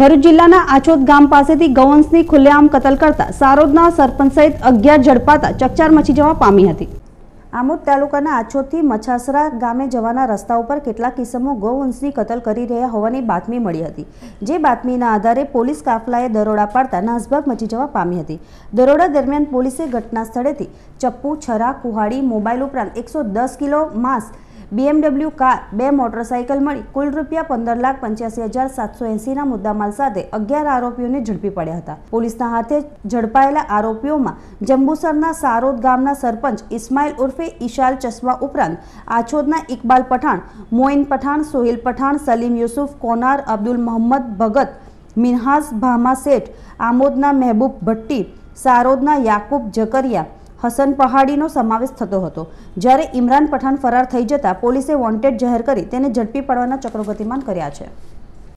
ભરૂચ જિલ્લાના આછોદ ગામ પાસેથી ગૌવંશની ખુલ્લેઆમ કતલ કરતા સારોદના સરપંચ સહિત અગિયાર ઝડપાતા ચકચાર મચી જવા પામી હતી આમોદ તાલુકાના આછોદથી મછાસરા ગામે જવાના રસ્તા ઉપર કેટલાક કિસમો ગૌવંશની કતલ કરી રહ્યા હોવાની બાતમી મળી હતી જે બાતમીના આધારે પોલીસ કાફલાએ દરોડા પાડતા નાસભાગ મચી જવા પામી હતી દરોડા દરમિયાન પોલીસે ઘટના સ્થળેથી ચપ્પુ છરા કુહાડી મોબાઈલ ઉપરાંત એકસો કિલો માંસ બીએમડબલ્યુ કાર બે મોટરસાઇકલ મળી કુલ રૂપિયા પંદર લાખ પંચ્યાસી હજાર સાતસો એંસીના મુદ્દામાલ સાથે અગિયાર આરોપીઓને ઝડપી પડ્યા હતા પોલીસના હાથે ઝડપાયેલા આરોપીઓમાં જંબુસરના સારોદ ગામના સરપંચ ઇસ્માઇલ ઉર્ફે ઈશાલ ચશ્મા ઉપરાંત આછોદના ઇકબાલ પઠાણ મોઇન પઠાણ સોહિલ પઠાણ સલીમ યુસુફ કોનાર અબ્દુલ મોહમ્મદ ભગત મિનહાસ ભામા શેઠ આમોદના મહેબૂબ ભટ્ટી સારોદના યાકુબ જકરિયા હસન પહાડીનો સમાવેશ થતો હતો જ્યારે ઇમરાન પઠાણ ફરાર થઈ જતા પોલીસે વોન્ટેડ જાહેર કરી તેને ઝડપી પાડવાના ચક્રો ગતિમાન કર્યા છે